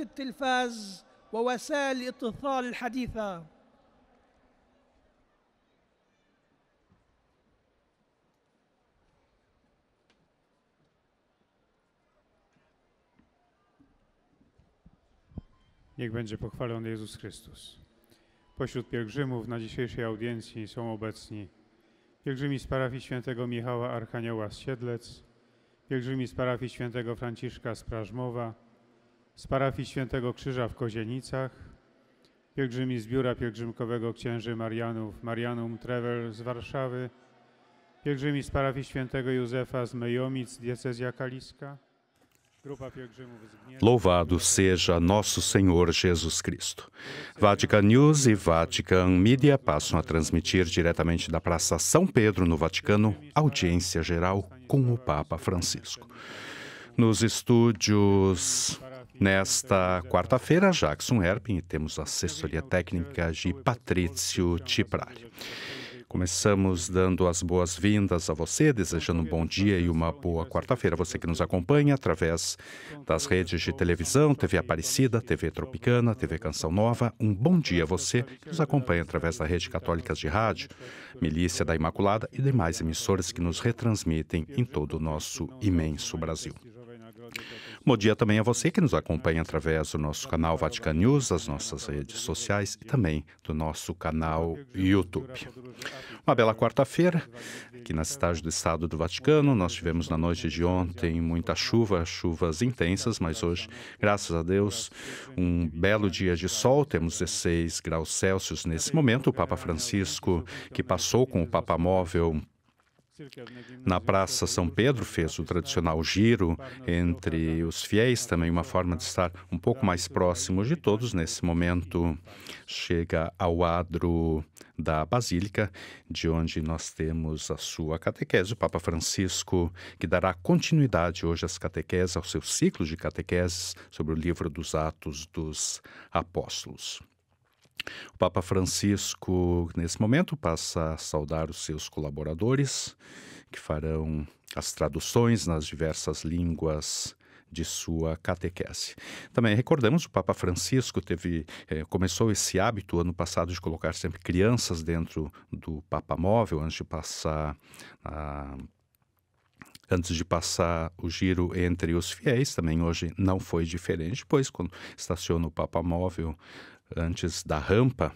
التلفاز ووسائل الاتصال الحديثه Niech będzie pochwalony Jezus Chrystus. Pośród pielgrzymów na dzisiejszej audiencji są obecni pielgrzymi z parafii świętego Michała Archanioła z Siedlec, pielgrzymi z parafii świętego Franciszka z Prażmowa, z parafii Świętego Krzyża w Kozienicach, pielgrzymi z Biura Pielgrzymkowego Księży Marianów Marianum Trevel z Warszawy, pielgrzymi z parafii Świętego Józefa z Mejomic, diecezja kaliska, Louvado seja nosso Senhor Jesus Cristo. Vatican News e Vatican Media passam a transmitir diretamente da Praça São Pedro, no Vaticano, audiência geral com o Papa Francisco. Nos estúdios Nesta quarta-feira, Jackson Herpin e temos a assessoria técnica de Patrício Tiprari. Começamos dando as boas-vindas a você, desejando um bom dia e uma boa quarta-feira. Você que nos acompanha através das redes de televisão, TV Aparecida, TV Tropicana, TV Canção Nova. Um bom dia a você que nos acompanha através da Rede Católicas de Rádio, Milícia da Imaculada e demais emissoras que nos retransmitem em todo o nosso imenso Brasil. Bom dia também a você que nos acompanha através do nosso canal Vatican News, das nossas redes sociais e também do nosso canal YouTube. Uma bela quarta-feira, aqui na cidade do Estado do Vaticano. Nós tivemos na noite de ontem muita chuva, chuvas intensas, mas hoje, graças a Deus, um belo dia de sol. Temos 16 graus Celsius nesse momento. O Papa Francisco, que passou com o Papa Móvel na Praça São Pedro fez o tradicional giro entre os fiéis, também uma forma de estar um pouco mais próximos de todos nesse momento. Chega ao adro da Basílica, de onde nós temos a sua catequese, o Papa Francisco, que dará continuidade hoje às catequeses, ao seu ciclo de catequeses sobre o livro dos Atos dos Apóstolos. O Papa Francisco, nesse momento, passa a saudar os seus colaboradores, que farão as traduções nas diversas línguas de sua catequese. Também recordamos o Papa Francisco teve eh, começou esse hábito ano passado de colocar sempre crianças dentro do Papa móvel antes de passar a antes de passar o giro entre os fiéis, também hoje não foi diferente, pois quando estaciona o Papa Móvel antes da rampa,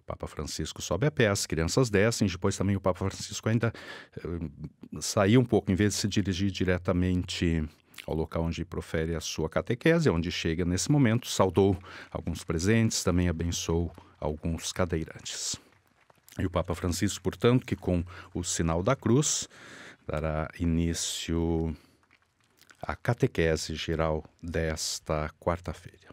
o Papa Francisco sobe a pé, as crianças descem, depois também o Papa Francisco ainda eh, saiu um pouco, em vez de se dirigir diretamente ao local onde profere a sua catequese, onde chega nesse momento, saudou alguns presentes, também abençoou alguns cadeirantes. E o Papa Francisco, portanto, que com o sinal da cruz dará início à catequese geral desta quarta-feira.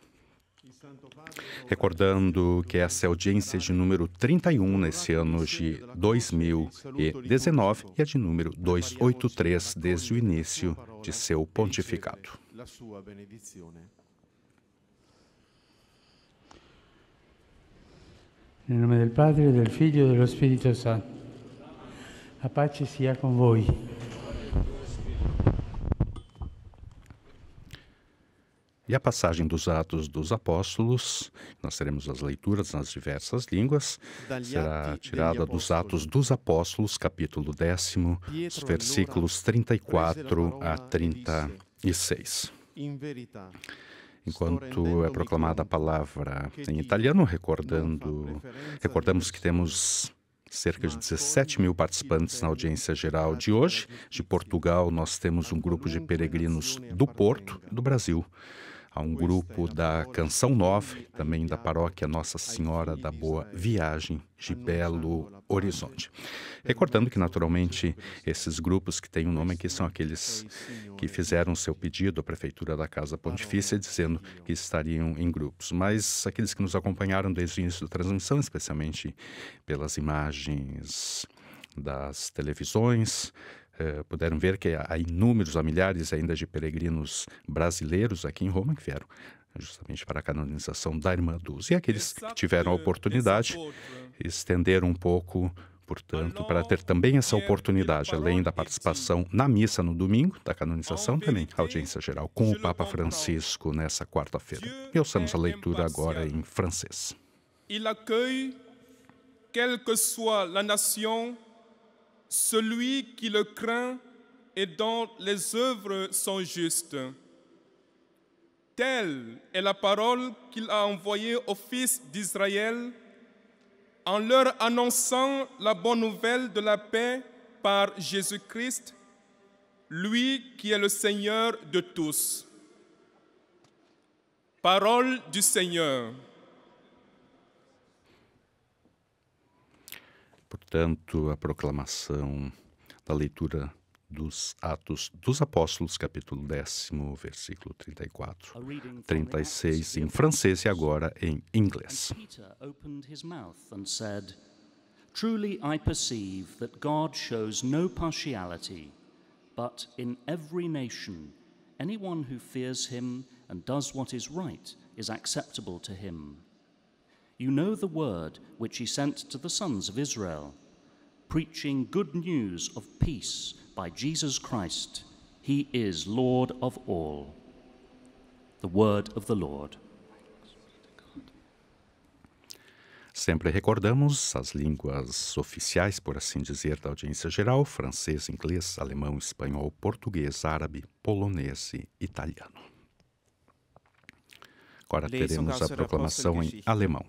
Recordando que essa é a audiência de número 31 nesse ano de 2019 e a de número 283 desde o início de seu pontificado. Em nome do Padre, do Filho e do Espírito Santo. A paz seja con E a passagem dos Atos dos Apóstolos, nós teremos as leituras nas diversas línguas, será tirada dos Atos dos Apóstolos, capítulo décimo, os versículos 34 a 36. Enquanto é proclamada a palavra em italiano, recordando, recordamos que temos cerca de 17 mil participantes na audiência geral de hoje. De Portugal, nós temos um grupo de peregrinos do Porto, do Brasil a um grupo da Canção Nova, também da paróquia Nossa Senhora da Boa Viagem de Belo Horizonte. Recordando que, naturalmente, esses grupos que têm o um nome aqui são aqueles que fizeram seu pedido à Prefeitura da Casa Pontifícia, dizendo que estariam em grupos. Mas aqueles que nos acompanharam desde o início da transmissão, especialmente pelas imagens das televisões, eh, puderam ver que há inúmeros, há milhares ainda de peregrinos brasileiros aqui em Roma que vieram justamente para a canonização da Irmã Dulce. E aqueles que tiveram a oportunidade né? estenderam um pouco, portanto, para ter também essa oportunidade, além da participação na missa no domingo, da canonização, também a audiência geral com o Papa Francisco nessa quarta-feira. E ouçamos é a leitura agora em francês. Il accueille, quelle que soit la nation, celui qui le craint et dont les œuvres sont justes. Telle est la parole qu'il a envoyée aux fils d'Israël en leur annonçant la bonne nouvelle de la paix par Jésus-Christ, lui qui est le Seigneur de tous. Parole du Seigneur. portanto, a proclamação da leitura dos Atos dos Apóstolos, capítulo 10, versículo 34, 36, em francês e agora em inglês. Truly I perceive that God shows no partiality, but in every nation, anyone who fears him and does what is right is acceptable to him. You know the word which he sent to the sons of Israel preaching good news of peace by Jesus Christ. He is Lord of all. The word of the Lord. Sempre recordamos as línguas oficiais, por assim dizer, da audiência geral: francês, inglês, alemão, espanhol, português, árabe, polonês e italiano. Agora teremos a proclamação em alemão.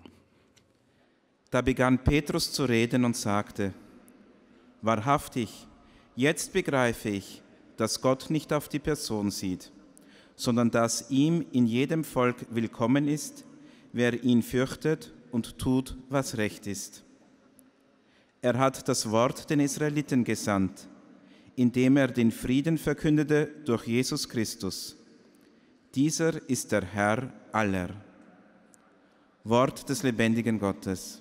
Da begann Petrus zu reden und sagte: Wahrhaftig, jetzt begreife ich, dass Gott nicht auf die Person sieht, sondern dass ihm in jedem Volk willkommen ist, wer ihn fürchtet und tut, was recht ist. Er hat das Wort den Israeliten gesandt, indem er den Frieden verkündete durch Jesus Christus. Dieser ist der Herr aller. Wort des lebendigen Gottes.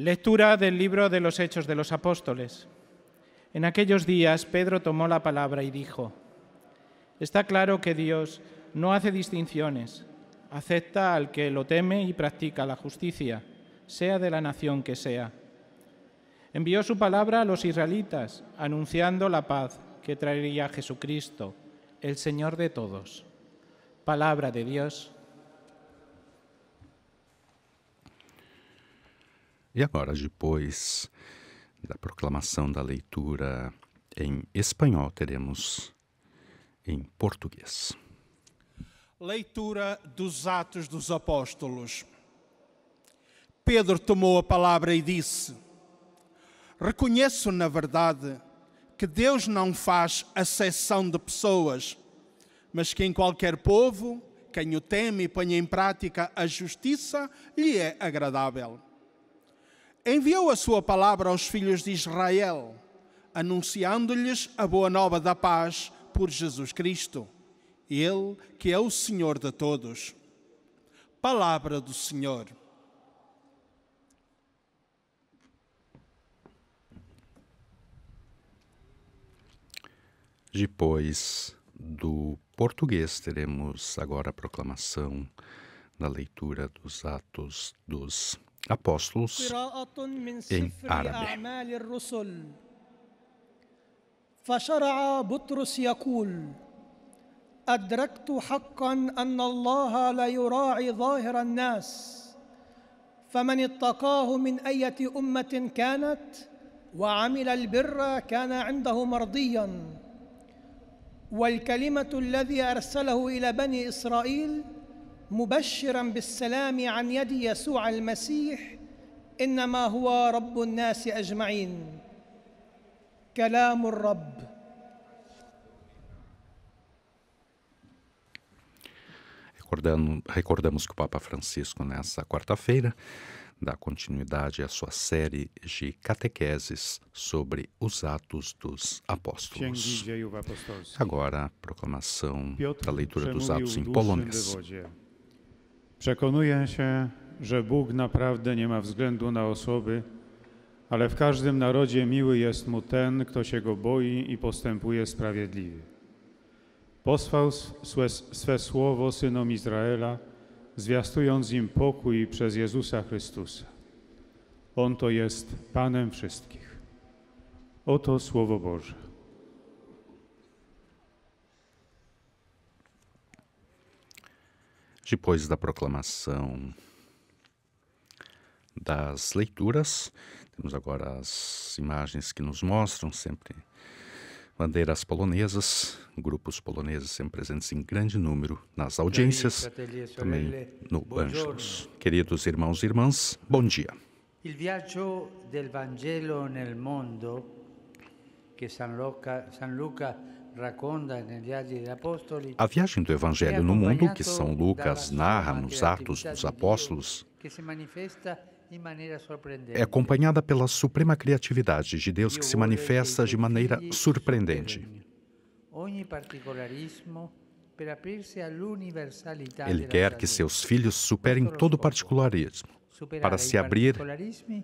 Lectura del libro de los Hechos de los Apóstoles. En aquellos días Pedro tomó la palabra y dijo, Está claro que Dios no hace distinciones, acepta al que lo teme y practica la justicia, sea de la nación que sea. Envió su palabra a los israelitas, anunciando la paz que traería Jesucristo, el Señor de todos. Palabra de Dios. E agora, depois da proclamação da leitura em espanhol, teremos em português. Leitura dos Atos dos Apóstolos. Pedro tomou a palavra e disse: Reconheço, na verdade, que Deus não faz acessão de pessoas, mas que em qualquer povo, quem o teme e põe em prática a justiça, lhe é agradável enviou a sua palavra aos filhos de Israel, anunciando-lhes a boa nova da paz por Jesus Cristo, Ele que é o Senhor de todos. Palavra do Senhor. Depois do português, teremos agora a proclamação da leitura dos Atos dos Apostlos em árabe. فشرع بطرس يقول ادركت حقا ان الله لا يراعي ظاهر الناس فمن اتقاه من ايه امه كانت وعمل البر كان عنده مرضيا والكلمه الذي ارسله الى بني اسرائيل مبشرا بالسلام عن يد يسوع المسيح انما هو رب الناس اجمعين كلام الرب Recordando, recordamos que o Papa Francisco, nessa quarta-feira, dá continuidade à sua série de catequeses sobre os Atos dos Apóstolos. Agora, a proclamação da leitura dos Atos em polonês. Przekonuję się, że Bóg naprawdę nie ma względu na osoby, ale w każdym narodzie miły jest mu ten, kto się go boi i postępuje sprawiedliwie. Posłał swe, swe słowo synom Izraela, zwiastując im pokój przez Jezusa Chrystusa. On to jest Panem wszystkich. Oto Słowo Boże. Depois da proclamação das leituras, temos agora as imagens que nos mostram sempre bandeiras polonesas, grupos poloneses sempre presentes em grande número nas audiências, também no Ângelos. Queridos irmãos e irmãs, bom dia. O viaggio del Vangelo nel mondo que San Luca, San Luca né, A viagem do é Evangelho no mundo, que São Lucas narra nos Atos dos Apóstolos, é acompanhada pela suprema criatividade de Deus que se manifesta de maneira surpreendente. Ele quer que seus filhos superem todo particularismo para se abrir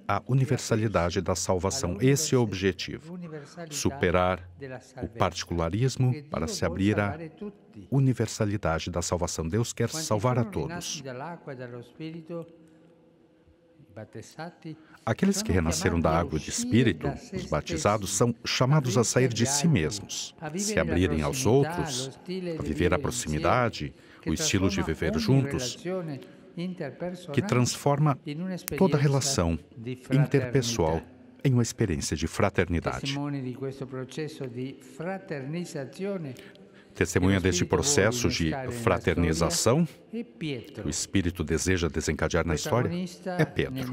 à universalidade da salvação. Esse é o objetivo: superar o particularismo para se abrir à universalidade da salvação. Deus quer salvar a todos. Aqueles que renasceram da água de espírito, os batizados, são chamados a sair de si mesmos, se abrirem aos outros, a viver a proximidade, o estilo de viver juntos, que transforma toda relação interpessoal em uma experiência de fraternidade. Testemunha deste processo de fraternização que o Espírito deseja desencadear na história é Pedro,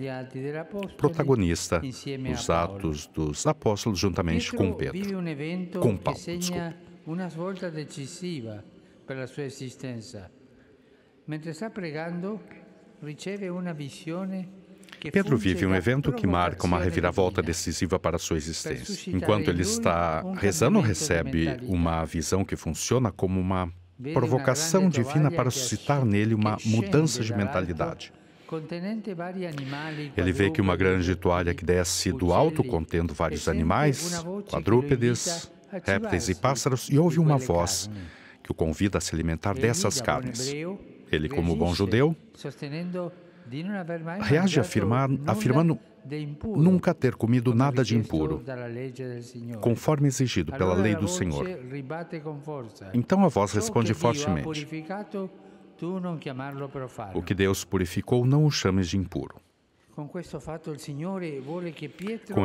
protagonista dos Atos dos Apóstolos, juntamente com Pedro, com Paulo, desculpa. Uma volta decisiva para a sua existência. Pedro vive um evento que marca uma reviravolta decisiva para sua existência. Enquanto ele está rezando, recebe uma visão que funciona como uma provocação divina para suscitar nele uma mudança de mentalidade. Ele vê que uma grande toalha que desce do alto, contendo vários animais, quadrúpedes, répteis e pássaros, e ouve tipo uma voz que o convida a se alimentar dessas carnes. Ele, como bom judeu, reage afirmar, afirmando nunca ter comido nada de impuro, conforme exigido pela lei do Senhor. Então a voz responde fortemente: O que Deus purificou, não o chames de impuro. Com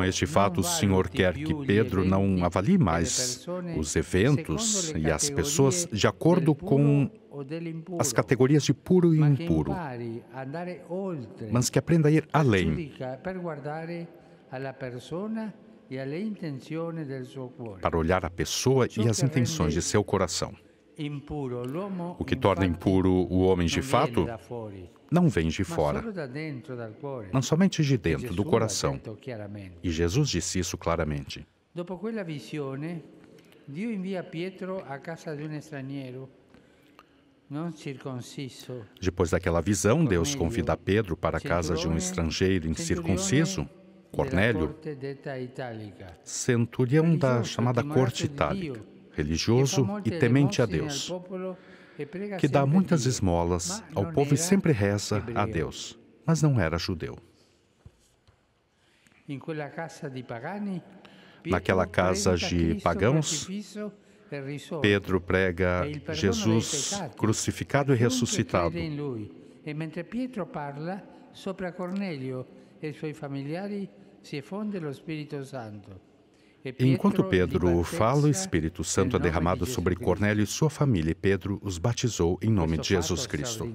este fato, o Senhor quer que Pedro eh, não avalie mais os eventos e as pessoas de acordo com as categorias de puro e impuro, mas que aprenda a ir além para olhar a pessoa e as intenções de seu coração. O que torna impuro o homem de fato não vem de fora, mas somente de dentro do coração. E Jesus disse isso claramente. Depois daquela visão, Deus convida Pedro para a casa de um estrangeiro incircunciso, Cornélio, centurião da chamada corte itálica religioso e temente a Deus, que dá muitas esmolas ao povo e sempre reza a Deus, mas não era judeu. Naquela casa de pagãos, Pedro prega Jesus crucificado e ressuscitado. E mentre Pietro parla, Cornelio e seus familiares se funde o Espírito Santo. Enquanto Pedro fala, o Espírito Santo é derramado sobre Cornélio e sua família, e Pedro os batizou em nome de Jesus Cristo.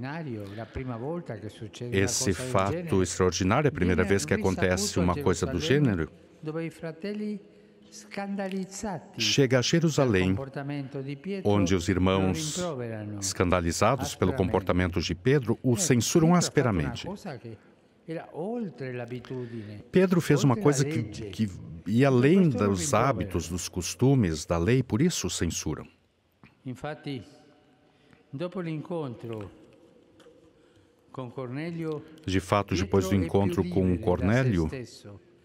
Esse fato extraordinário é a primeira vez que acontece uma coisa do gênero. Chega a Jerusalém, onde os irmãos, escandalizados pelo comportamento de Pedro, o censuram asperamente. Pedro fez uma coisa que, que ia além dos hábitos, dos costumes, da lei, por isso censuram. De fato, depois do encontro com Cornélio,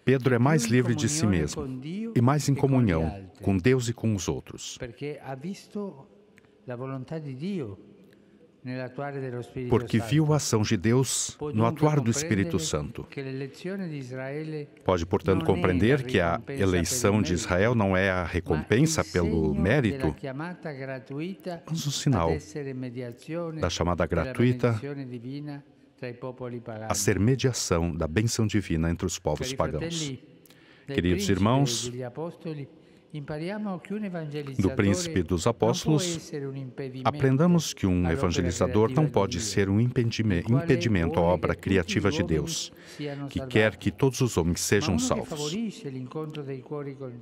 Pedro é mais livre de si mesmo e mais em comunhão com Deus e com os outros. Porque ha visto a vontade de Deus porque viu a ação de Deus no atuar do Espírito Santo. Pode, portanto, compreender que a eleição de Israel não é a recompensa pelo mérito, mas o sinal da chamada gratuita a ser mediação da bênção divina entre os povos pagãos. Queridos irmãos, do príncipe dos apóstolos, aprendamos que um evangelizador não pode ser um impedimento à obra criativa de Deus, que quer que todos os homens sejam salvos,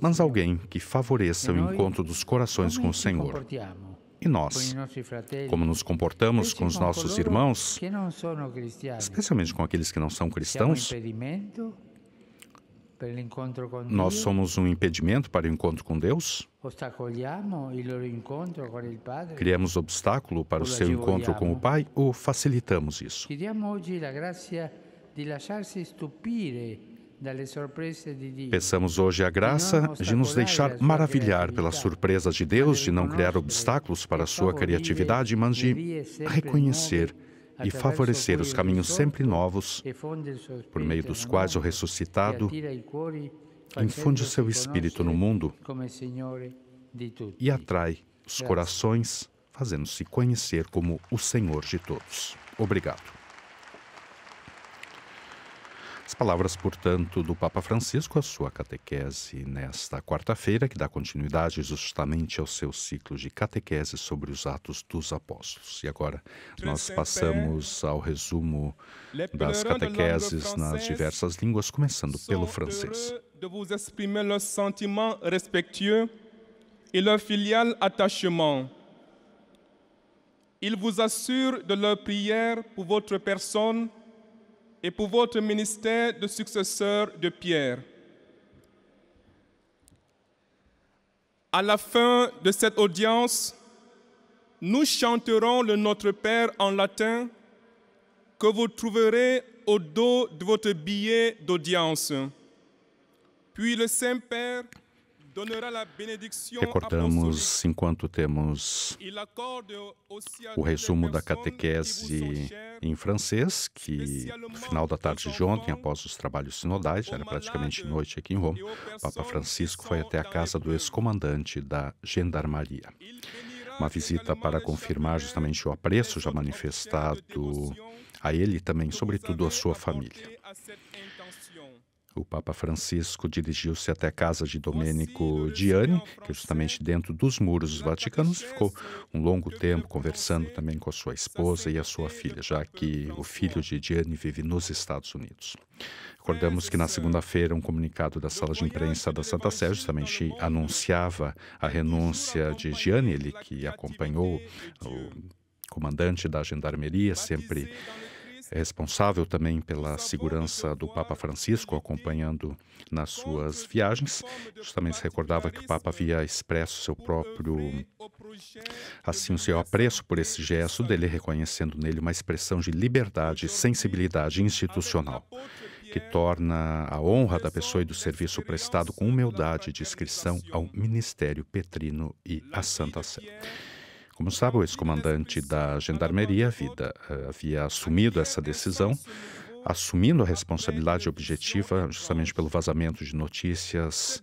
mas alguém que favoreça o encontro dos corações com o Senhor. E nós, como nos comportamos com os nossos irmãos, especialmente com aqueles que não são cristãos, nós somos um impedimento para o encontro com Deus? Criamos obstáculo para o seu encontro com o Pai ou facilitamos isso? Peçamos hoje a graça de nos deixar maravilhar pelas surpresas de Deus, de não criar obstáculos para a sua criatividade, mas de reconhecer e favorecer os caminhos sempre novos, por meio dos quais o ressuscitado infunde o seu espírito no mundo e atrai os corações, fazendo-se conhecer como o Senhor de todos. Obrigado. As palavras, portanto, do Papa Francisco, a sua catequese nesta quarta-feira, que dá continuidade justamente ao seu ciclo de catequese sobre os Atos dos Apóstolos. E agora nós passamos ao resumo das catequeses nas diversas línguas, começando pelo francês. de vous exprimer leurs sentiments respectueux et leur filial attachement. Ils vous assurent de leur prière pour votre personne et pour votre ministère de successeur de Pierre. À la fin de cette audience, nous chanterons le Notre Père en latin que vous trouverez au dos de votre billet d'audience. Puis le Saint-Père Recordamos, enquanto temos o resumo da catequese em francês, que no final da tarde de ontem, após os trabalhos sinodais, já era praticamente noite aqui em Roma, Papa Francisco foi até a casa do ex-comandante da Gendarmeria. Uma visita para confirmar justamente o apreço já manifestado a ele e também, sobretudo, à sua família o Papa Francisco dirigiu-se até a casa de Domenico Gianni, que é justamente dentro dos muros vaticanos, ficou um longo tempo conversando também com a sua esposa e a sua filha, já que o filho de Gianni vive nos Estados Unidos. Recordamos que na segunda-feira, um comunicado da sala de imprensa da Santa Sé, justamente anunciava a renúncia de Gianni, ele que acompanhou o comandante da gendarmeria, sempre é responsável também pela segurança do Papa Francisco, acompanhando nas suas viagens. Justamente se recordava que o Papa havia expresso seu próprio, assim, o seu apreço por esse gesto dele, reconhecendo nele uma expressão de liberdade e é sensibilidade institucional que é? torna a honra da pessoa e do serviço é prestado com humildade e discrição ao Ministério Petrino e à Santa Sé. Como sabe, o ex-comandante da Gendarmeria vida, eh, havia assumido essa decisão, assumindo a responsabilidade objetiva justamente pelo vazamento de notícias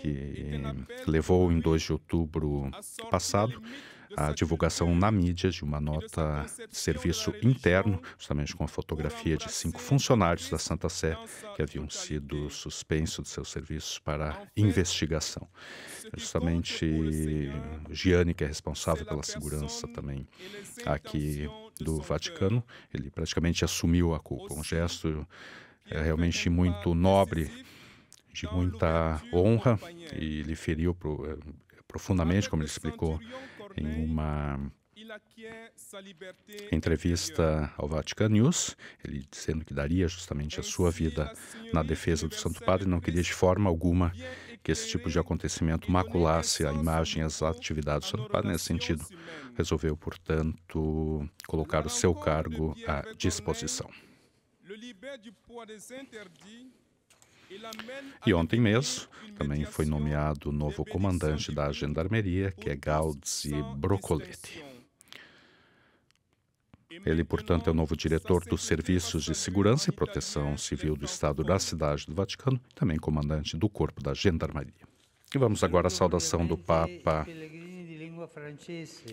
que levou em 2 de outubro passado a divulgação na mídia de uma nota de serviço interno, justamente com a fotografia de cinco funcionários da Santa Sé que haviam sido suspensos de seus serviços para investigação. É justamente Gianni, que é responsável pela segurança também aqui do Vaticano, ele praticamente assumiu a culpa. Um gesto é, realmente muito nobre, de muita honra, e ele feriu é, profundamente, como ele explicou, em uma entrevista ao Vatican News, ele dizendo que daria justamente a sua vida na defesa do Santo Padre, não queria de forma alguma é que esse tipo de acontecimento maculasse a imagem e as atividades do Santo Padre. Nesse sentido, resolveu, portanto, colocar o seu cargo à disposição. E ontem mesmo também foi nomeado o novo comandante da gendarmeria, que é Gaudzi Brocoletti. Ele, portanto, é o novo diretor dos Serviços de Segurança e Proteção Civil do Estado da Cidade do Vaticano, também comandante do Corpo da Gendarmeria. E vamos agora à saudação do Papa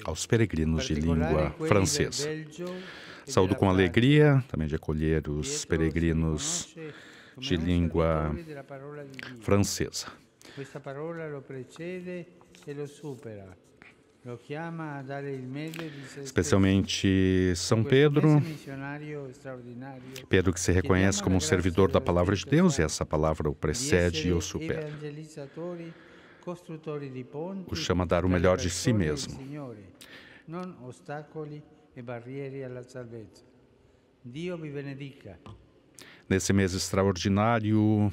aos peregrinos de língua francesa. Saúdo com alegria também de acolher os peregrinos de língua francesa. Especialmente São Pedro, Pedro que se reconhece como um servidor da palavra de Deus, e essa palavra o precede e o supera. O chama a dar o melhor de si mesmo. Deus ostacoli e vi benedica. Nesse mês extraordinário,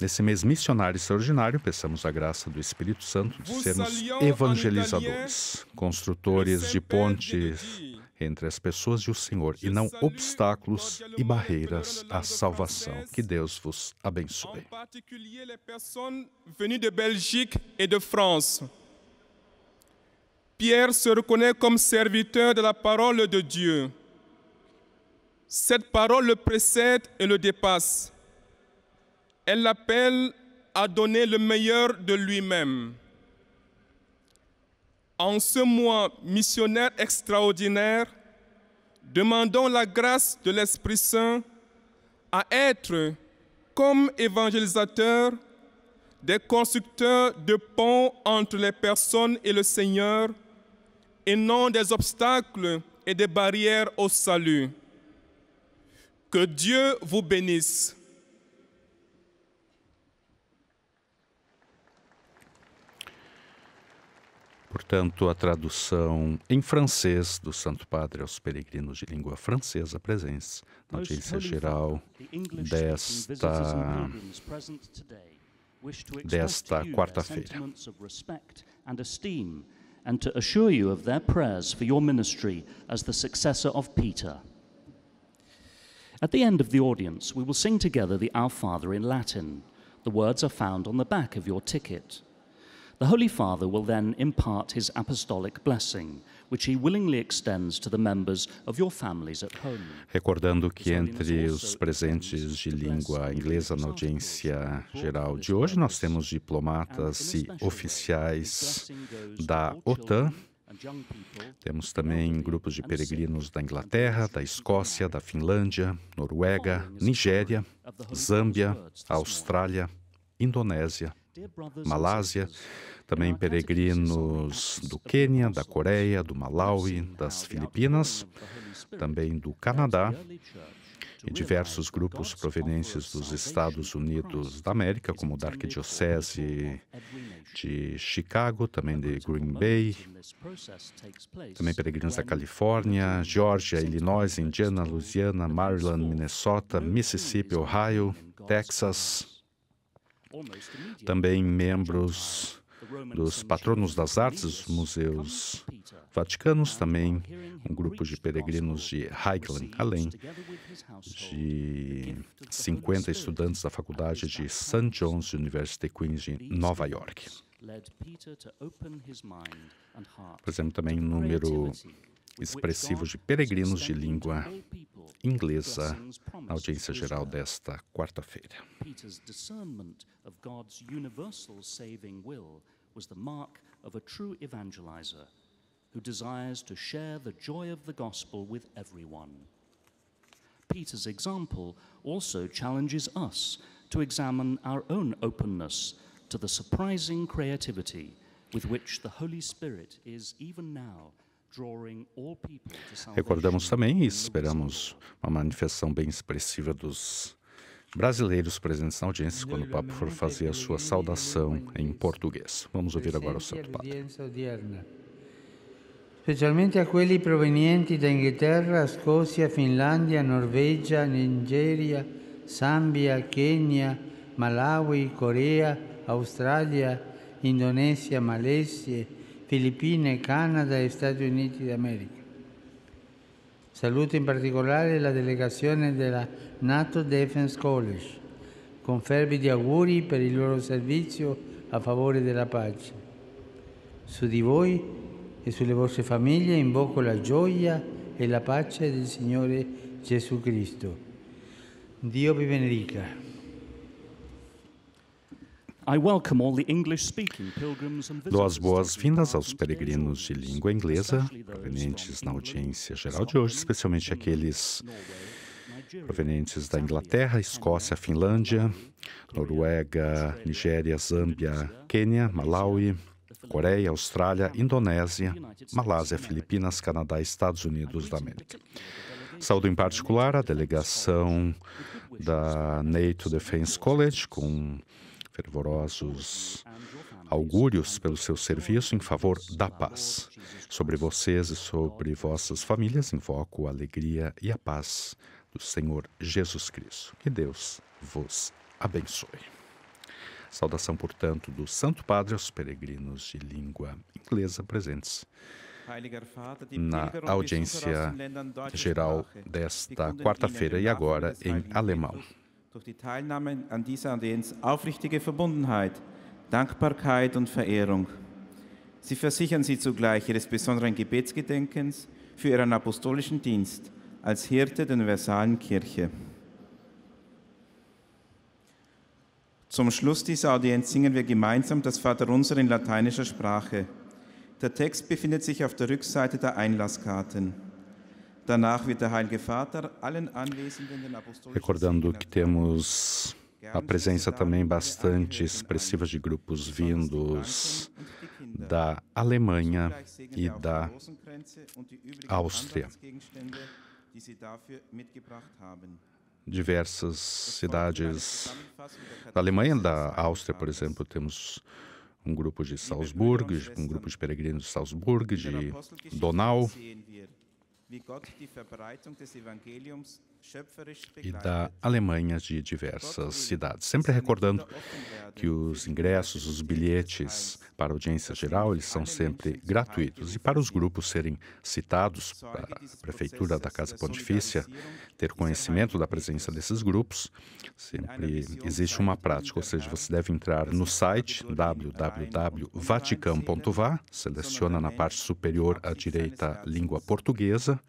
nesse mês missionário extraordinário, peçamos a graça do Espírito Santo de sermos evangelizadores, construtores de pontes entre as pessoas e o Senhor, e não obstáculos e barreiras à salvação. Que Deus vos abençoe. Pierre se reconhece como serviteur de la parole de Dieu. Cette parole le précède et le dépasse. Elle l'appelle à donner le meilleur de lui-même. En ce mois missionnaire extraordinaire, demandons la grâce de l'Esprit Saint à être, comme évangélisateurs, des constructeurs de ponts entre les personnes et le Seigneur, et non des obstacles et des barrières au salut. Que Dieu vous bénisse. Portanto, a tradução em francês do Santo Padre aos peregrinos de língua francesa presentes na audiência geral desta, desta quarta-feira. And to assure you of their prayers for your ministry as the successor of Peter. At the end of the audience, we will sing together the Our Father in Latin. The words are found on the back of your ticket. The Holy Father will then impart his apostolic blessing, which he willingly extends to the members of your families at home. Recordando que entre os presentes de língua inglesa na audiência geral de hoje, nós temos diplomatas e oficiais da OTAN Temos também grupos de peregrinos da Inglaterra, da Escócia, da Finlândia, Noruega, Nigéria, Zâmbia, Austrália, Indonésia, Malásia, também peregrinos do Quênia, da Coreia, do Malawi, das Filipinas, também do Canadá e diversos grupos provenientes dos Estados Unidos da América, como da Arquidiocese de Chicago, também de Green Bay, também peregrinos da Califórnia, Geórgia, Illinois, Indiana, Louisiana, Maryland, Minnesota, Mississippi, Ohio, Texas, também membros dos patronos das artes, museus vaticanos, também um grupo de peregrinos de Highland, além de 50 estudantes da faculdade de St. John's University Queens de Nova York. Por exemplo, também um número expressivo de peregrinos de língua inglesa na audiência geral desta quarta-feira. was the mark of a true evangelizer who desires to share the joy of the gospel with everyone. Peter's example also challenges us to examine our own openness to the surprising creativity with which the Holy Spirit is even now Recordamos também e esperamos uma manifestação bem expressiva dos brasileiros presentes na audiência quando o Papa for fazer a sua saudação em português. Vamos ouvir agora o Santo Padre. Especialmente a provenientes da Inglaterra, Escócia, Finlândia, Noruega, Nigéria, Zâmbia, Quênia, Malawi, Coreia, Austrália, Indonésia, Malesia, Filipinas, Canadá e Estados Unidos da América. Saluto in particolare la delegazione della NATO Defense College, con fervidi auguri per il loro servizio a favore della pace. Su di voi e sulle vostre famiglie invoco la gioia e la pace del Signore Gesù Cristo. Dio vi benedica. Dou boas-vindas aos peregrinos de língua inglesa, provenientes na audiência geral de hoje, especialmente aqueles provenientes da Inglaterra, Escócia, Finlândia, Noruega, Nigéria, Zâmbia, Quênia, Malawi, Coreia, Austrália, Indonésia, Malásia, Filipinas, Canadá, Estados Unidos da América. Saúdo em particular a delegação da NATO Defense College, com fervorosos augúrios pelo seu serviço em favor da paz. Sobre vocês e sobre vossas famílias invoco a alegria e a paz do Senhor Jesus Cristo. Que Deus vos abençoe. Saudação, portanto, do Santo Padre aos peregrinos de língua inglesa presentes na audiência geral desta quarta-feira e agora em alemão. durch die Teilnahme an dieser Audienz aufrichtige Verbundenheit, Dankbarkeit und Verehrung. Sie versichern sie zugleich ihres besonderen Gebetsgedenkens für ihren apostolischen Dienst als Hirte der universalen Kirche. Zum Schluss dieser Audienz singen wir gemeinsam das Vaterunser in lateinischer Sprache. Der Text befindet sich auf der Rückseite der Einlasskarten. Recordando que temos a presença também bastante expressiva de grupos vindos da Alemanha e da Áustria. Diversas cidades da Alemanha, da Áustria, por exemplo, temos um grupo de Salzburgo, um grupo de peregrinos de Salzburgo, de Donau. wie Gott die Verbreitung des Evangeliums e da Alemanha de diversas cidades. Sempre recordando que os ingressos, os bilhetes para audiência geral, eles são sempre gratuitos. E para os grupos serem citados, para a Prefeitura da Casa Pontifícia ter conhecimento da presença desses grupos, sempre existe uma prática, ou seja, você deve entrar no site www.vatican.va, seleciona na parte superior à direita língua portuguesa,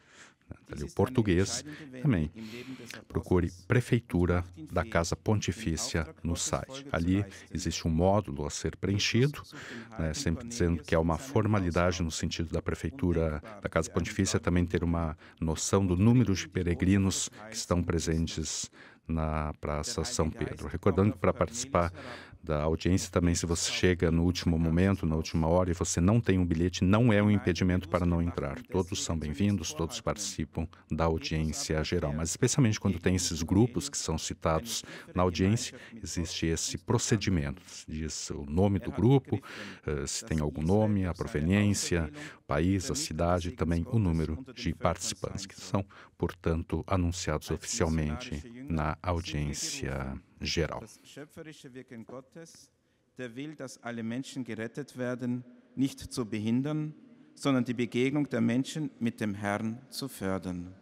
ali o português, também procure Prefeitura da Casa Pontifícia no site. Ali existe né? um módulo a ser preenchido, né, sempre dizendo que é uma formalidade no sentido da Prefeitura da Casa Pontifícia também ter uma então, noção do número de peregrinos que estão presentes na Praça São né? Pedro. Então, Recordando que para participar da audiência também, se você chega no último momento, na última hora, e você não tem um bilhete, não é um impedimento para não entrar. Todos são bem-vindos, todos participam da audiência geral. Mas, especialmente quando tem esses grupos que são citados na audiência, existe esse procedimento. Diz o nome do grupo, eh, se tem algum nome, a proveniência, o país, a cidade, também o número de participantes, que são, portanto, anunciados oficialmente na audiência Gero. Das schöpferische Wirken Gottes, der will, dass alle Menschen gerettet werden, nicht zu behindern, sondern die Begegnung der Menschen mit dem Herrn zu fördern.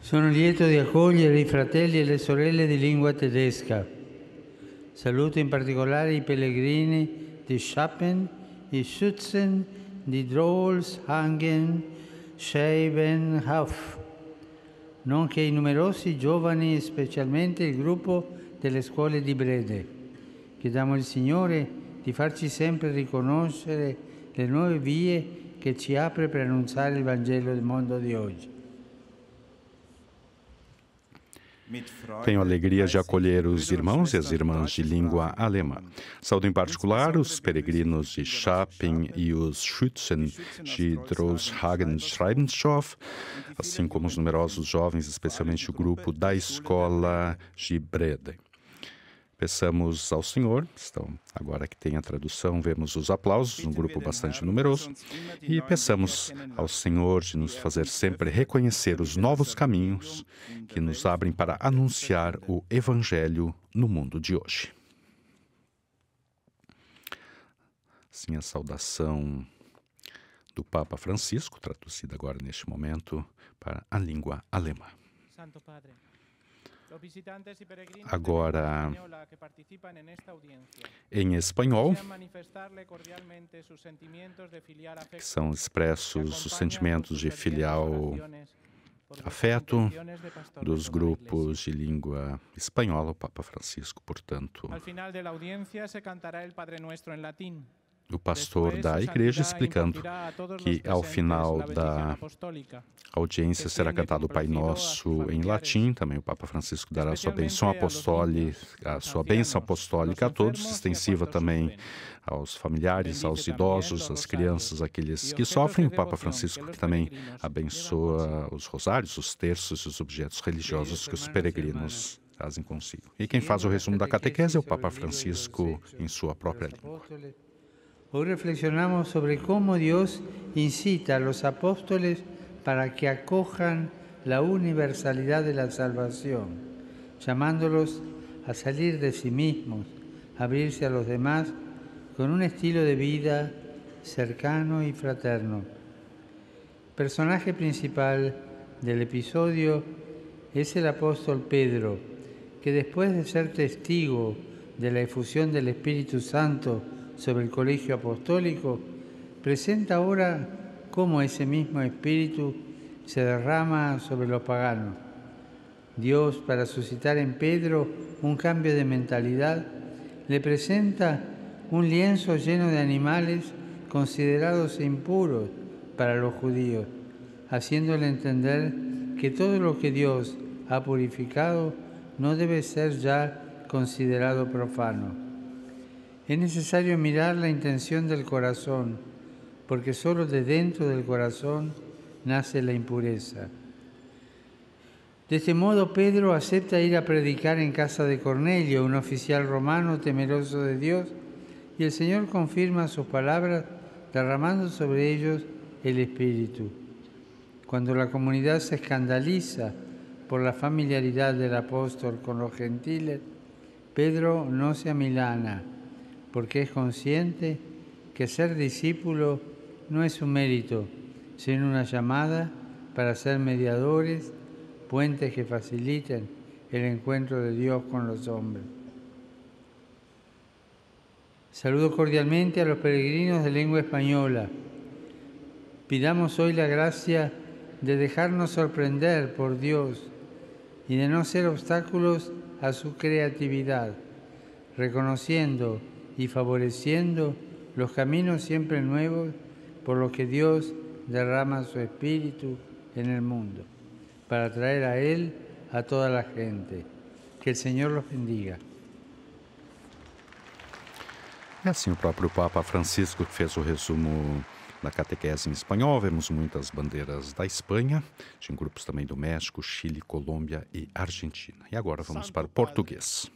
Sono lieto di accogliere i fratelli e le sorelle di lingua tedesca. Saluto in particolare i pellegrini di Schappen, di Schützen, di Drohlshangen, Scheibenhaft nonché i numerosi giovani, specialmente il gruppo delle scuole di Brede. Chiediamo al Signore di farci sempre riconoscere le nuove vie che ci apre per annunciare il Vangelo del mondo di oggi. Tenho alegria de acolher os irmãos e as irmãs de língua alemã. Saúdo em particular os peregrinos de Schaping e os Schützen de Droshagen Schreibenshof, assim como os numerosos jovens, especialmente o grupo da escola de Breda. Peçamos ao Senhor, então, agora que tem a tradução, vemos os aplausos, um grupo bastante numeroso, e peçamos ao Senhor de nos fazer sempre reconhecer os novos caminhos que nos abrem para anunciar o Evangelho no mundo de hoje. Assim, a saudação do Papa Francisco, traduzida agora neste momento para a língua alemã. Santo Padre agora em espanhol, que são expressos os sentimentos de filial afeto dos grupos de língua espanhola, o Papa Francisco, portanto. Al final da audiência se cantará o Padre Nuestro em latim o pastor da igreja explicando que ao final da audiência será cantado o Pai Nosso em latim, também o Papa Francisco dará a sua bênção apostólica, a sua bênção apostólica a todos, extensiva também aos familiares, aos idosos, às crianças, aqueles que sofrem. O Papa Francisco que também abençoa os rosários, os terços e os objetos religiosos que os peregrinos trazem consigo. E quem faz o resumo da catequese é o Papa Francisco em sua própria língua. Hoy reflexionamos sobre cómo Dios incita a los apóstoles para que acojan la universalidad de la salvación, llamándolos a salir de sí mismos, abrirse a los demás con un estilo de vida cercano y fraterno. Personaje principal del episodio es el apóstol Pedro, que después de ser testigo de la efusión del Espíritu Santo sobre el colegio apostólico, presenta ahora cómo ese mismo espíritu se derrama sobre los paganos. Dios, para suscitar en Pedro un cambio de mentalidad, le presenta un lienzo lleno de animales considerados impuros para los judíos, haciéndole entender que todo lo que Dios ha purificado no debe ser ya considerado profano. Es necesario mirar la intención del corazón, porque solo de dentro del corazón nace la impureza. De este modo Pedro acepta ir a predicar en casa de Cornelio, un oficial romano temeroso de Dios, y el Señor confirma sus palabras derramando sobre ellos el Espíritu. Cuando la comunidad se escandaliza por la familiaridad del apóstol con los gentiles, Pedro no se amilana, porque es consciente que ser discípulo no es un mérito, sino una llamada para ser mediadores, puentes que faciliten el encuentro de Dios con los hombres. Saludo cordialmente a los peregrinos de lengua española. Pidamos hoy la gracia de dejarnos sorprender por Dios y de no ser obstáculos a su creatividad, reconociendo y favoreciendo los caminos siempre nuevos por los que Dios derrama su espíritu en el mundo, para traer a Él a toda la gente. Que el Señor los bendiga. É assim o próprio Papa Francisco que fez o resumo da catequese em espanhol. Vemos muitas bandeiras da Espanha, tinha grupos também do México, Chile, Colômbia e Argentina. E agora vamos para o português.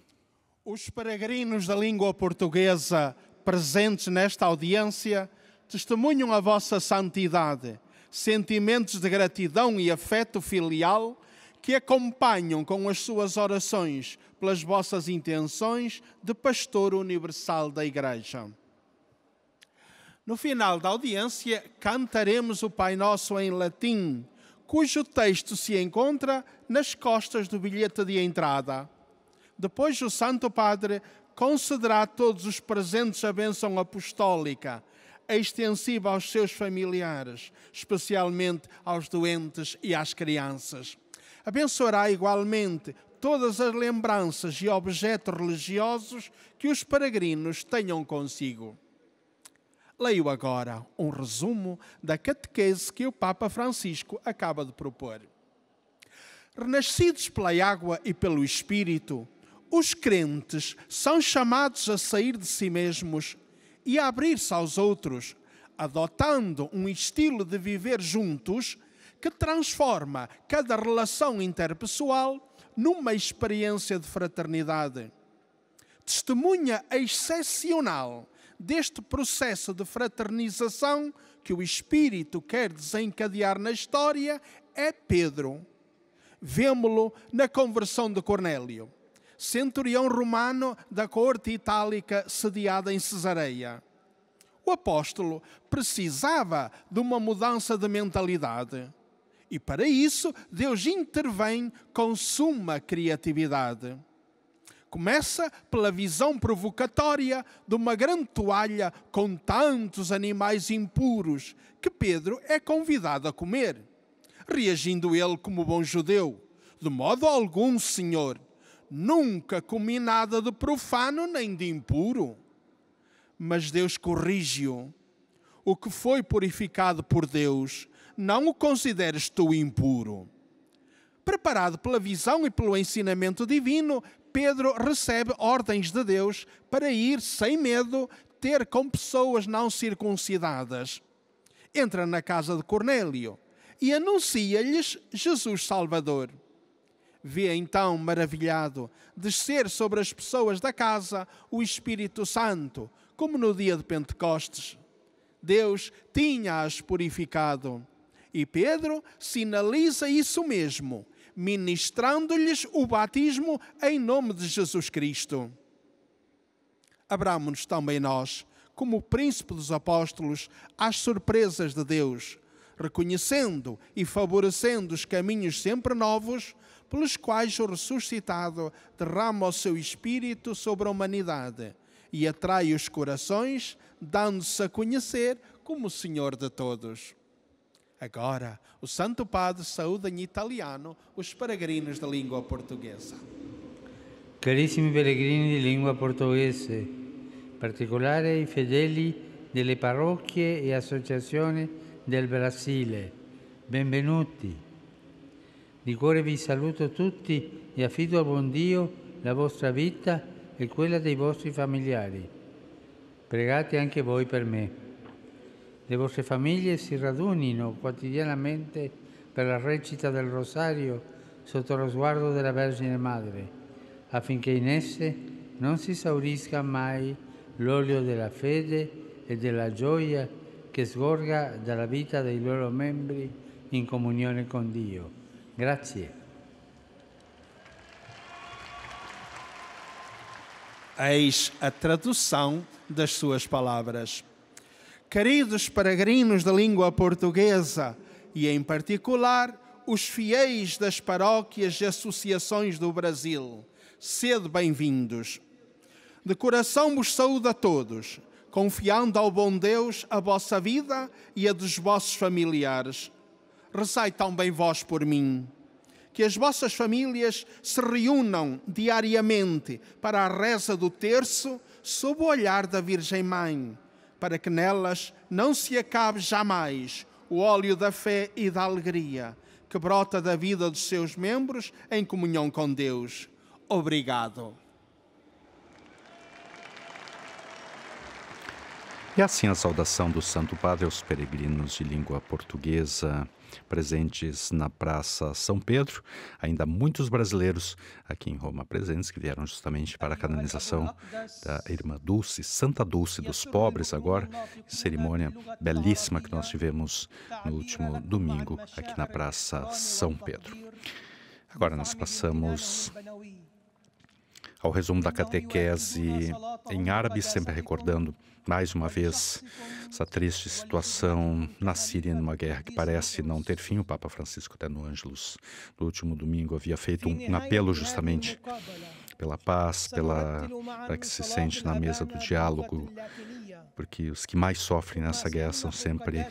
Os peregrinos da língua portuguesa presentes nesta audiência testemunham a vossa santidade, sentimentos de gratidão e afeto filial que acompanham com as suas orações pelas vossas intenções de pastor universal da Igreja. No final da audiência, cantaremos o Pai Nosso em latim, cujo texto se encontra nas costas do bilhete de entrada. Depois o Santo Padre concederá todos os presentes a bênção apostólica, extensiva aos seus familiares, especialmente aos doentes e às crianças. Abençoará igualmente todas as lembranças e objetos religiosos que os peregrinos tenham consigo. Leio agora um resumo da catequese que o Papa Francisco acaba de propor. Renascidos pela água e pelo Espírito, os crentes são chamados a sair de si mesmos e a abrir-se aos outros, adotando um estilo de viver juntos que transforma cada relação interpessoal numa experiência de fraternidade. Testemunha excepcional deste processo de fraternização que o Espírito quer desencadear na história é Pedro. Vemo-lo na conversão de Cornélio centurião romano da corte itálica sediada em Cesareia. O apóstolo precisava de uma mudança de mentalidade. E para isso, Deus intervém com suma criatividade. Começa pela visão provocatória de uma grande toalha com tantos animais impuros que Pedro é convidado a comer. Reagindo ele como bom judeu: De modo algum, senhor Nunca comi nada de profano nem de impuro. Mas Deus corrige-o. O que foi purificado por Deus, não o consideres tu impuro. Preparado pela visão e pelo ensinamento divino, Pedro recebe ordens de Deus para ir sem medo ter com pessoas não circuncidadas. Entra na casa de Cornélio e anuncia-lhes Jesus Salvador. Vê então, maravilhado, descer sobre as pessoas da casa o Espírito Santo, como no dia de Pentecostes. Deus tinha-as purificado. E Pedro sinaliza isso mesmo, ministrando-lhes o batismo em nome de Jesus Cristo. Abramos-nos também nós, como príncipe dos apóstolos, às surpresas de Deus, reconhecendo e favorecendo os caminhos sempre novos pelos quais o ressuscitado derrama o seu espírito sobre a humanidade e atrai os corações, dando-se a conhecer como o Senhor de todos. Agora, o Santo Padre saúda em italiano os peregrinos da língua portuguesa. Carissimi peregrini di lingua portoghese, particolare i fedeli delle parrocchie e associazioni del Brasile, benvenuti. Di cuore vi saluto tutti e affido a buon Dio la vostra vita e quella dei vostri familiari. Pregate anche voi per me. Le vostre famiglie si radunino quotidianamente per la recita del rosario sotto lo sguardo della Vergine Madre, affinché in esse non si esaurisca mai l'olio della fede e della gioia che sgorga dalla vita dei loro membri in comunione con Dio. Grazie. Eis a tradução das suas palavras. Queridos peregrinos da língua portuguesa, e em particular os fiéis das paróquias e associações do Brasil, sede bem-vindos. De coração vos saúdo a todos, confiando ao bom Deus a vossa vida e a dos vossos familiares rezai também vós por mim. Que as vossas famílias se reúnam diariamente para a reza do terço sob o olhar da Virgem Mãe, para que nelas não se acabe jamais o óleo da fé e da alegria que brota da vida dos seus membros em comunhão com Deus. Obrigado. E assim a saudação do Santo Padre aos peregrinos de língua portuguesa presentes na Praça São Pedro. Ainda muitos brasileiros aqui em Roma presentes que vieram justamente para a canonização da irmã Dulce, Santa Dulce dos Pobres, agora, cerimônia belíssima que nós tivemos no último domingo aqui na Praça São Pedro. Agora nós passamos ao resumo da catequese em árabe, sempre recordando mais uma vez, essa triste situação na Síria, numa guerra que parece não ter fim. O Papa Francisco até no Ângelus, no último domingo, havia feito um, apelo justamente pela paz, pela para que se sente na mesa do diálogo porque os que mais sofrem nessa guerra são sempre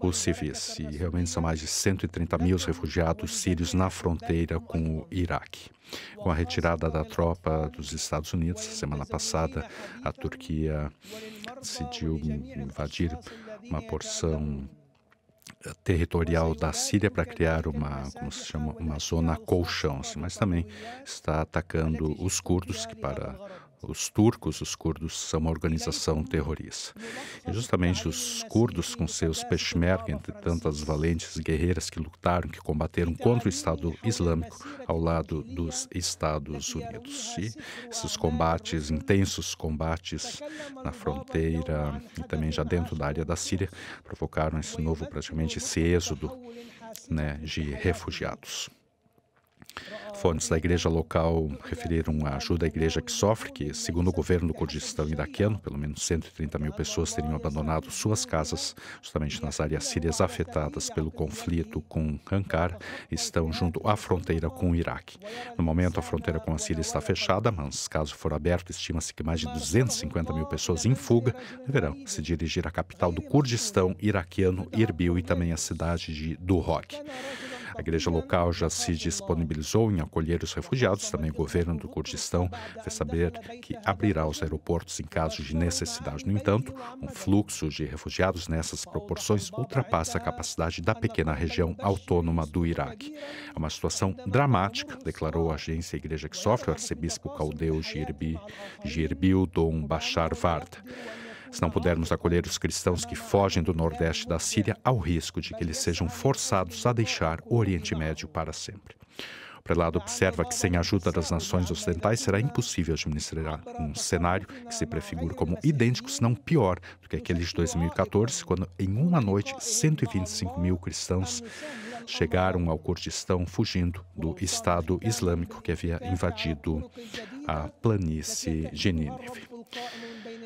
os civis. Tá e realmente são mais de 130 mil refugiados sírios na fronteira com o Iraque. Com a retirada da tropa dos Estados Unidos, semana passada, a Turquia decidiu invadir uma é porção territorial da Síria para criar uma, como se chama, uma zona né? colchão, assim, mas é também está atacando os curdos, que tá para os turcos, os curdos, são uma organização terrorista. E justamente os curdos, com seus peshmerga, entre tantas valentes guerreiras que lutaram, que combateram contra o Estado Islâmico ao lado dos Estados Unidos. E esses combates, intensos combates na fronteira e também já dentro da área da Síria, provocaram esse novo, praticamente, esse êxodo né, de refugiados. Fontes da igreja local referiram a ajuda à igreja que sofre, que, segundo o governo do Kurdistão iraquiano, pelo menos 130 mil pessoas teriam abandonado suas casas, justamente nas áreas sírias afetadas pelo conflito com Ankara, estão junto à fronteira com o Iraque. No momento, a fronteira com a Síria está fechada, mas caso for aberto, estima-se que mais de 250 mil pessoas em fuga deverão se dirigir à capital do Kurdistão iraquiano, Erbil, e também à cidade de Duhok. A igreja local já se disponibilizou em acolher os refugiados, também o governo do Kurdistão fez saber que abrirá os aeroportos em caso de necessidade. No entanto, um fluxo de refugiados nessas proporções ultrapassa a capacidade da pequena região autônoma do Iraque. É uma situação dramática, declarou a agência Igreja que Sofre, o arcebispo caldeu Girbil Dom Bashar Varda se não pudermos acolher os cristãos que fogem do nordeste da Síria, há o risco de que eles sejam forçados a deixar o Oriente Médio para sempre. O prelado observa que, sem a ajuda das nações ocidentais, será impossível administrar um cenário que se prefigura como idêntico, se não pior, do que aquele de 2014, quando, em uma noite, 125 mil cristãos chegaram ao Kurdistão fugindo do Estado Islâmico que havia invadido a planície de Nínive.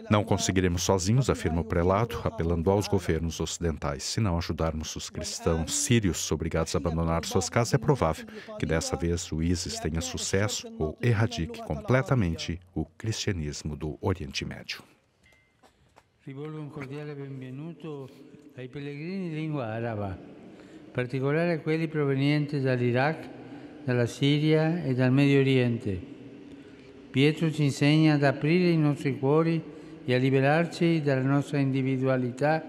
Não conseguiremos sozinhos, afirma o prelato, apelando aos governos ocidentais. Se não ajudarmos os cristãos sírios obrigados a abandonar suas casas, é provável que dessa vez o ISIS tenha sucesso ou erradique completamente o cristianismo do Oriente Médio. Rivolgo um cordiale benvenuto ai pellegrini di lingua araba, in particolare a quelli provenienti dall'Iraq, dalla Siria e dal Medio Oriente. Pietro ci insegna ad aprire i nostri cuori e a liberarci dalla nostra individualità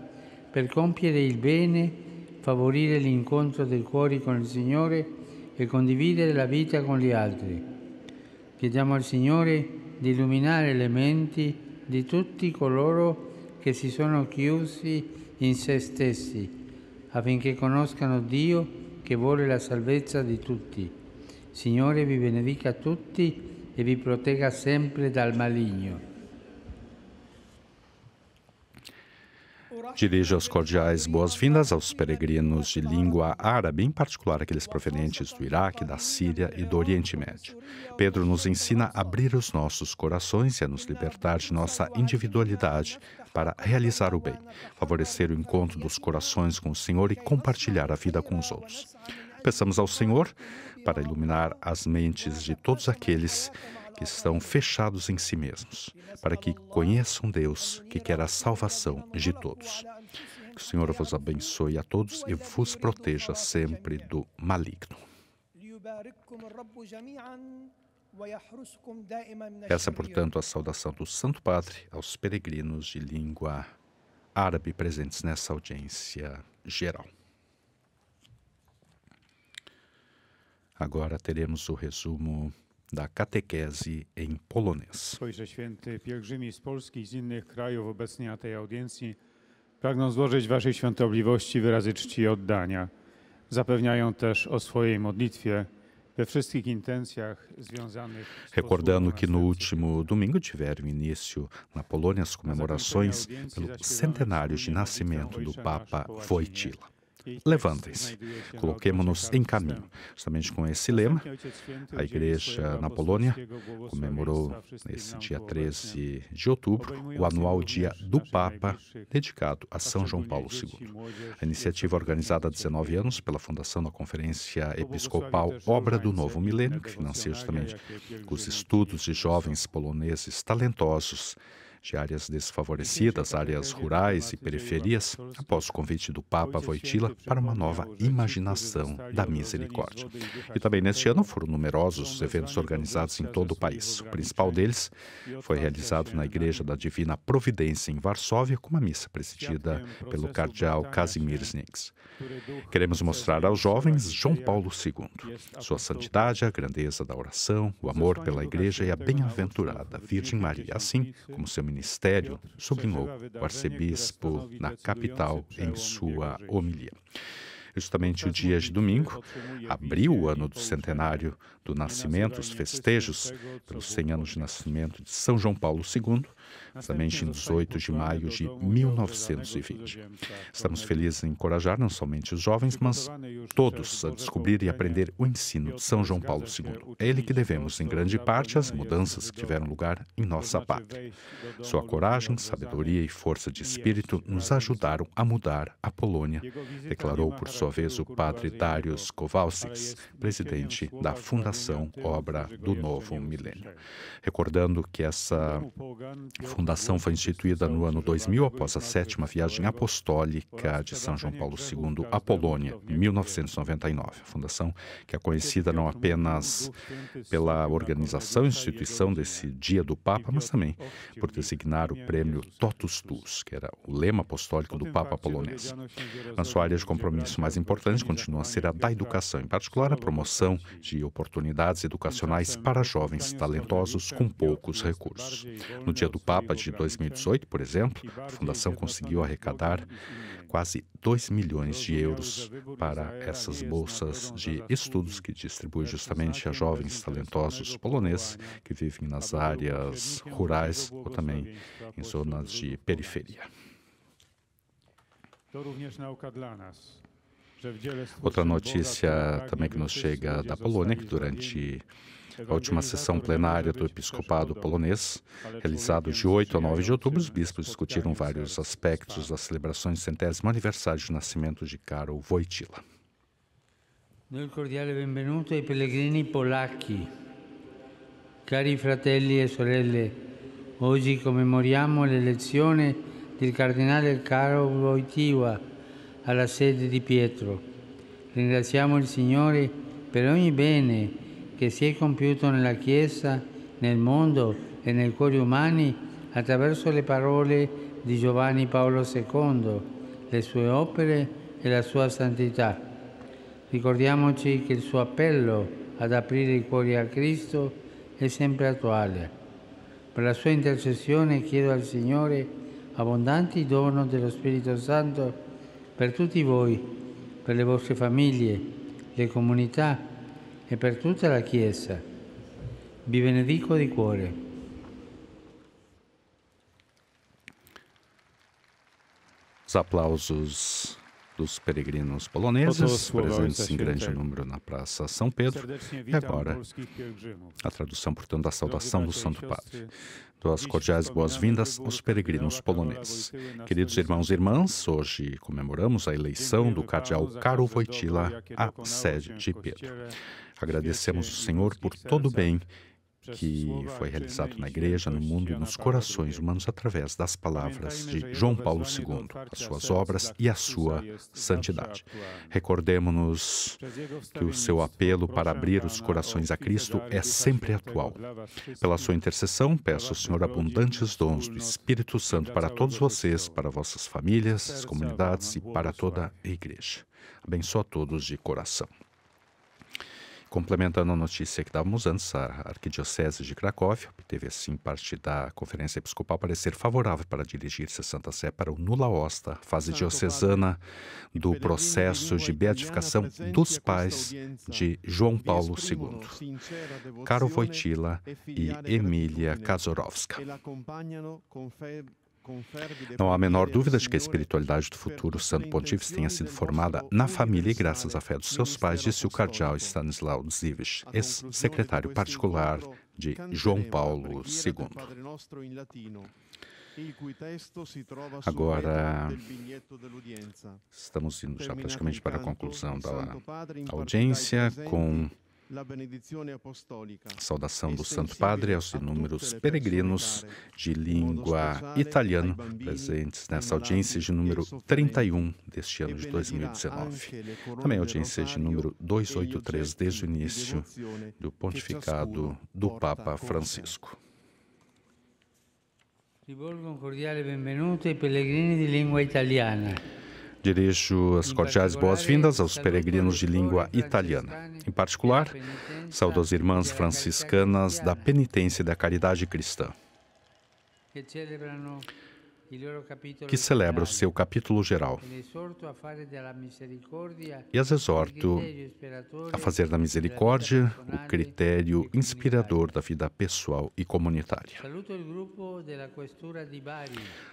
per compiere il bene, favorire l'incontro dei cuori con il Signore e condividere la vita con gli altri. Chiediamo al Signore di illuminare le menti di tutti coloro che si sono chiusi in se stessi, affinché conoscano Dio che vuole la salvezza di tutti. Signore vi benedica tutti e vi protegga sempre dal maligno. Dirijo as cordiais boas-vindas aos peregrinos de língua árabe, em particular aqueles provenientes do Iraque, da Síria e do Oriente Médio. Pedro nos ensina a abrir os nossos corações e a nos libertar de nossa individualidade para realizar o bem, favorecer o encontro dos corações com o Senhor e compartilhar a vida com os outros. Peçamos ao Senhor para iluminar as mentes de todos aqueles que estão fechados em si mesmos, para que conheçam Deus que quer a salvação de todos. Que o Senhor vos abençoe a todos e vos proteja sempre do maligno. Essa, portanto, a saudação do Santo Padre aos peregrinos de língua árabe presentes nessa audiência geral. Agora teremos o resumo da catequese em polonês. Ojże święty pielgrzymi z Polski i z innych krajów obecni na tej audiencji pragną złożyć Waszej świątobliwości wyrazy czci i oddania. Zapewniają też o swojej modlitwie we wszystkich intencjach związanych. Recordando que no último domingo tiveram início na Polônia as comemorações pelo centenário de nascimento do Papa Wojtyla levantem-se, coloquemos-nos em caminho. Justamente com esse lema, a igreja na Polônia comemorou nesse dia 13 de outubro o anual Dia do Papa, dedicado a São João Paulo II. A iniciativa organizada há 19 anos pela Fundação da Conferência Episcopal Obra do Novo Milênio, que financia justamente os estudos de jovens poloneses talentosos de áreas desfavorecidas, áreas rurais e periferias, após o convite do Papa Voitila é para uma nova imaginação da misericórdia. E também neste ano foram numerosos os eventos organizados em todo o país. O principal deles foi realizado na Igreja da Divina Providência, em Varsóvia, com uma missa presidida pelo cardeal é Casimir Znicks. Queremos mostrar aos jovens João Paulo II, sua santidade, a grandeza da oração, o amor pela Igreja e a bem-aventurada Virgem Maria, assim como seu ministério, sublinhou o arcebispo na capital em sua homilia justamente o dia de domingo, abriu o ano do centenário do nascimento, os festejos pelos 100 anos de nascimento de São João Paulo II, exatamente em 18 de maio de 1920. É Estamos felizes em encorajar não somente os jovens, mas todos a descobrir e aprender o ensino de São João Paulo II. É ele que devemos, em grande parte, as mudanças que tiveram lugar em nossa pátria. Sua coragem, sabedoria e força de espírito nos ajudaram a mudar a Polônia, declarou por sua vez o padre Darius Kowalskis, presidente da Fundação Obra do Novo Milênio. Recordando que essa é fundação fundação foi instituída no ano 2000 após a sétima viagem apostólica de São João Paulo II à Polônia, em 1999. A fundação que é conhecida não apenas pela organização e instituição desse Dia do Papa, mas também por designar o prêmio Totus Tus, que era o lema apostólico do Papa polonês. A sua área de compromisso mais importante continua a ser a da educação, em particular a promoção de oportunidades educacionais para jovens talentosos com poucos recursos. No Dia do Papa, de 2018, por exemplo, a Fundação conseguiu arrecadar quase 2 milhões de euros para essas bolsas de estudos que distribui justamente a jovens talentosos poloneses que vivem nas áreas rurais ou também em zonas de periferia. Outra notícia também que nos chega da Polônia, que durante a última né, sessão plenária do Episcopado Polonês, realizada de 8 a 9 de outubro, os bispos discutiram vários aspectos das celebrações do centésimo aniversário de nascimento de Karol Wojtyla. Noi cordiale benvenuto ai pellegrini polacchi. Cari fratelli e sorelle, oggi commemoriamo l'elezione del cardinale Karol Wojtyła alla sede di Pietro. Ringraziamo il Signore per ogni bene che si è compiuto nella Chiesa, nel mondo e nei cuori umani attraverso le parole di Giovanni Paolo II, le sue opere e la sua santità. Ricordiamoci che il suo appello ad aprire i cuori a Cristo è sempre attuale. Per la sua intercessione chiedo al Signore abbondanti dono dello Spirito Santo per tutti voi, per le vostre famiglie, le comunità, e per tutta la Chiesa. Vi benedico di cuore. Os aplausos dos peregrinos poloneses, presentes em grande número na Praça São Pedro. E agora, a tradução, portanto, da saudação do Santo Padre. Duas cordiais boas-vindas aos peregrinos poloneses. Queridos irmãos e irmãs, hoje comemoramos a eleição do cardeal Karol Wojtyla à sede de Pedro. Agradecemos o Senhor por todo o bem que foi realizado na igreja, no mundo e nos corações humanos através das palavras de João Paulo II, as suas obras e a sua santidade. Recordemos-nos que o seu apelo para abrir os corações a Cristo é sempre atual. Pela sua intercessão, peço ao Senhor abundantes dons do Espírito Santo para todos vocês, para vossas famílias, comunidades e para toda a igreja. Abençoa a todos de coração complementando a notícia que dávamos antes, a Arquidiocese de Cracóvia obteve assim parte da Conferência Episcopal parecer favorável para dirigir-se a Santa Sé para o nula osta, fase diocesana do processo de beatificação dos pais de João Paulo II. Caro Voitila e Emília Kazorowska. Não há a menor dúvida de que a espiritualidade do futuro Santo Pontífice tenha sido formada na família e graças à fé dos seus pais, disse o cardeal Stanislaw Zivic, ex-secretário particular de João Paulo II. Agora, estamos indo já praticamente para a conclusão da audiência com Saudação do Santo Padre aos inúmeros peregrinos de língua italiana presentes nessa audiência de número 31 deste ano de 2019. Também audiência de número 283 desde o início do pontificado do Papa Francisco. Rivolgo un cordiale benvenuto ai pellegrini di lingua italiana. Dirijo as cordiais boas-vindas aos peregrinos de língua italiana. Em particular, saúdo as irmãs franciscanas da Penitência e da Caridade Cristã, que celebra o seu capítulo geral. E as exorto a fazer da misericórdia o critério inspirador da vida pessoal e comunitária.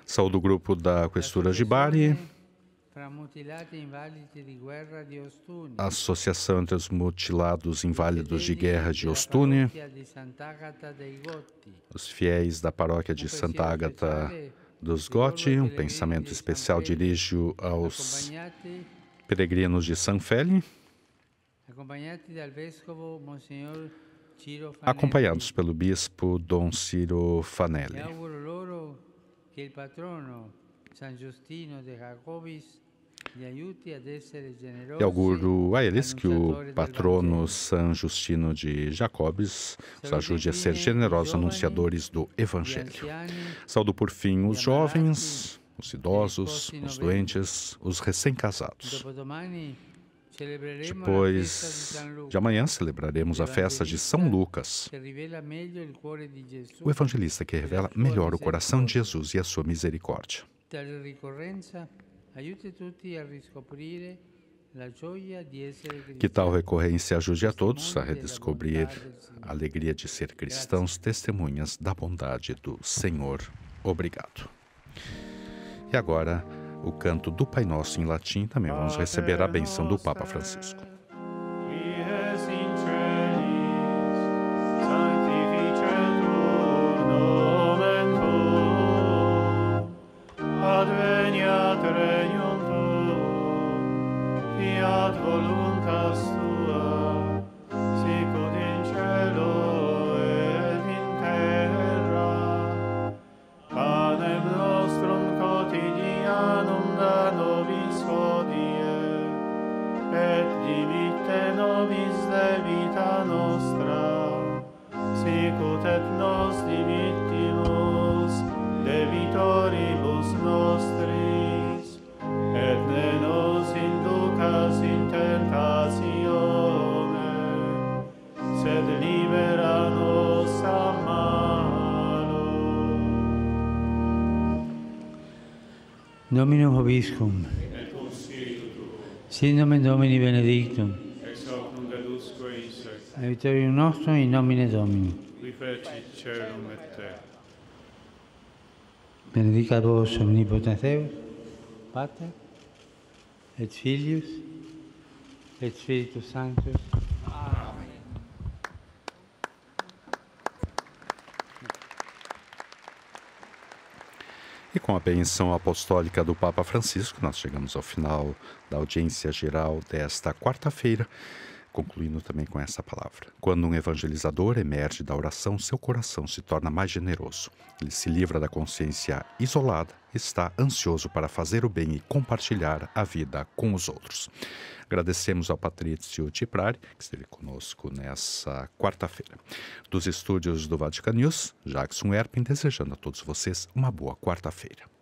Saúdo o grupo da Questura de Bari a Associação entre os Mutilados Inválidos de Guerra de Ostuni, os fiéis da paróquia de Santa Ágata dos Gotti, um pensamento especial dirijo aos peregrinos de San Feli, acompanhados pelo bispo Dom Ciro Fanelli. É que o patrono San Justino de Jacobis e auguro a eles que o patrono São Justino de Jacobes os ajude a ser generosos anunciadores do Evangelho. Saúdo por fim os jovens, os idosos, os doentes, os recém-casados. Depois de amanhã celebraremos a festa de São Lucas, o evangelista que revela melhor o coração de Jesus e a sua misericórdia. Que tal recorrência ajude a todos a redescobrir a alegria de ser cristãos, testemunhas da bondade do Senhor. Obrigado. E agora, o canto do Pai Nosso em latim, também vamos receber a benção do Papa Francisco. vita nostra, sicut et nos dimittimus de vitoribus nostris, et ne nos inducas in tentatione, sed libera nos a mano. Nominum obiscum, Sin nomen Domini benedictum. Aiutorium nostrum in nomine Domini. Qui feci cerum et terra. Benedicat vos omnipotens Deus, Pater, et Filius, et Spiritus Sanctus. Amen. E com a benção apostólica do Papa Francisco, nós chegamos ao final da audiência geral desta quarta-feira concluindo também com essa palavra. Quando um evangelizador emerge da oração, seu coração se torna mais generoso. Ele se livra da consciência isolada, está ansioso para fazer o bem e compartilhar a vida com os outros. Agradecemos ao Patrício Tiprari, que esteve conosco nessa quarta-feira. Dos estúdios do Vatican News, Jackson Erpin, desejando a todos vocês uma boa quarta-feira.